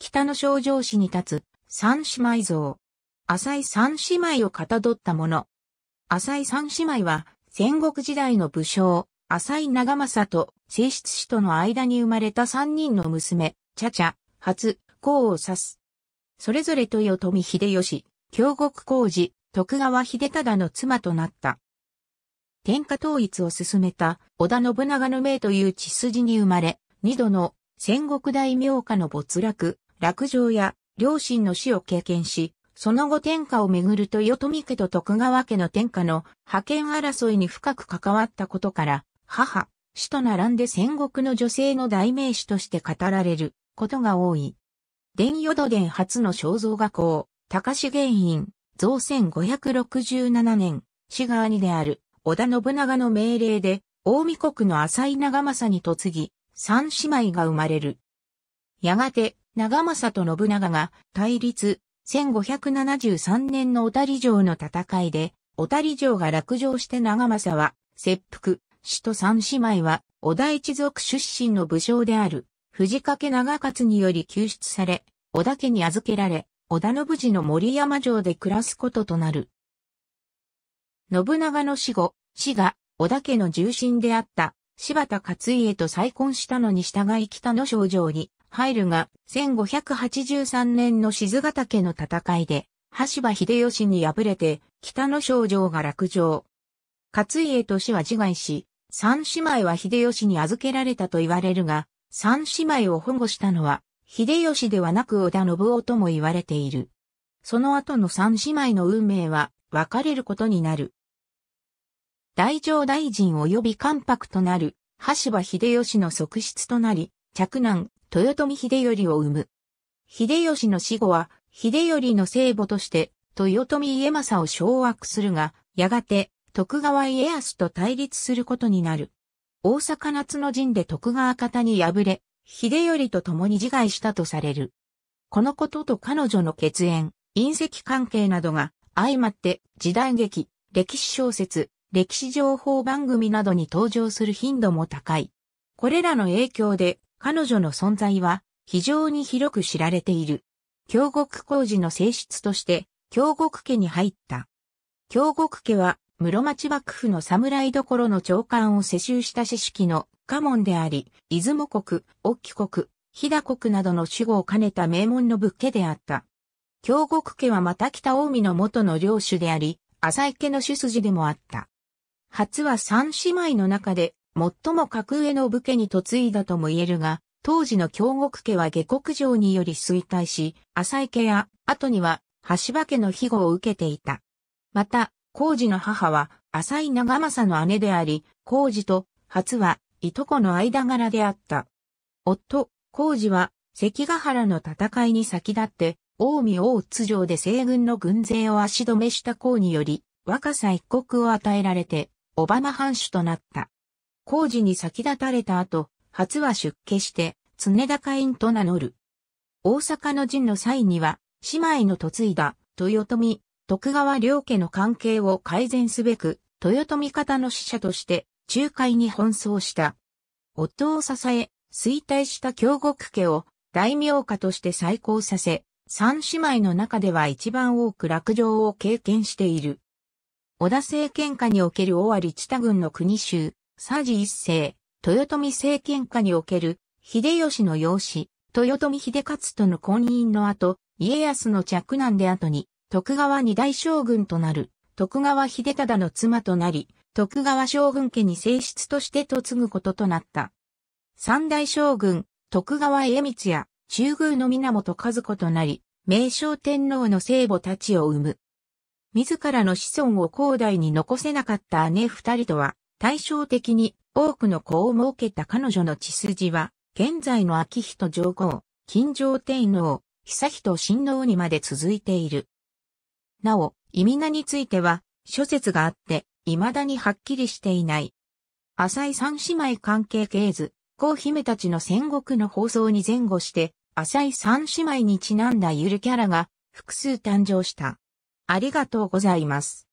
北の正城市に立つ三姉妹像。浅井三姉妹をかたどったもの。浅井三姉妹は戦国時代の武将、浅井長政と正室氏との間に生まれた三人の娘、茶々、初、功を指す。それぞれ豊臣秀吉、京極工事、徳川秀忠の妻となった。天下統一を進めた織田信長の命という血筋に生まれ、二度の戦国大名家の没落、落城や両親の死を経験し、その後天下をめぐると豊臣家と徳川家の天下の覇権争いに深く関わったことから、母、死と並んで戦国の女性の代名詞として語られることが多い。伝与土伝初の肖像画校、高志原院、造船5 6 7年、志川にである織田信長の命令で、大見国の浅井長政に嫁ぎ、三姉妹が生まれる。やがて、長政と信長が対立、1573年の小谷城の戦いで、小谷城が落城して長政は、切腹、死と三姉妹は、小田一族出身の武将である、藤掛長勝により救出され、小田家に預けられ、小田信次の森山城で暮らすこととなる。信長の死後、死が小田家の重臣であった柴田勝家と再婚したのに従い北の少状に入るが、1583年の静ヶ岳の戦いで、橋場秀吉に敗れて、北の省城が落城。勝家と氏は自害し、三姉妹は秀吉に預けられたと言われるが、三姉妹を保護したのは、秀吉ではなく織田信夫とも言われている。その後の三姉妹の運命は、分かれることになる。大乗大臣及び関白となる、橋場秀吉の側室となり、嫡男、豊臣秀頼を生む。秀吉の死後は、秀頼の聖母として、豊臣家政を掌握するが、やがて、徳川家康と対立することになる。大阪夏の陣で徳川方に敗れ、秀頼と共に自害したとされる。このことと彼女の血縁、隕石関係などが相まって時代劇、歴史小説、歴史情報番組などに登場する頻度も高い。これらの影響で彼女の存在は非常に広く知られている。京極工事の性質として京極家に入った。京極家は室町幕府の侍どころの長官を世襲した知識の家門であり、出雲国、沖国、飛騨国などの守護を兼ねた名門の仏家であった。京極家はまた北近江の元の領主であり、浅井家の主筋でもあった。初は三姉妹の中で最も格上の武家に嫁いだとも言えるが、当時の京極家は下国城により衰退し、浅井家や後には橋場家の庇護を受けていた。また、工事の母は浅井長政の姉であり、工事と初はいとこの間柄であった。夫、工事は関ヶ原の戦いに先立って、近江大津城で西軍の軍勢を足止めした功により、若さ一国を与えられて、小浜藩主となった。工事に先立たれた後、初は出家して、常高院と名乗る。大阪の陣の際には、姉妹の嫁いだ、豊臣、徳川両家の関係を改善すべく、豊臣方の使者として、仲介に奔走した。夫を支え、衰退した京極家を大名家として再興させ、三姉妹の中では一番多く落城を経験している。織田政権下における尾張知多郡の国衆、佐治一世、豊臣政権下における、秀吉の養子、豊臣秀勝との婚姻の後、家康の嫡男で後に、徳川二大将軍となる、徳川秀忠の妻となり、徳川将軍家に正室として嫁ぐこととなった。三大将軍、徳川家光や、中宮の源和子となり、明正天皇の聖母たちを生む。自らの子孫を後代に残せなかった姉二人とは、対照的に多くの子を設けた彼女の血筋は、現在の秋人上皇、金城天皇、久人親王にまで続いている。なお、意味名については、諸説があって、未だにはっきりしていない。浅井三姉妹関係系図、皇姫たちの戦国の放送に前後して、浅井三姉妹にちなんだゆるキャラが複数誕生した。ありがとうございます。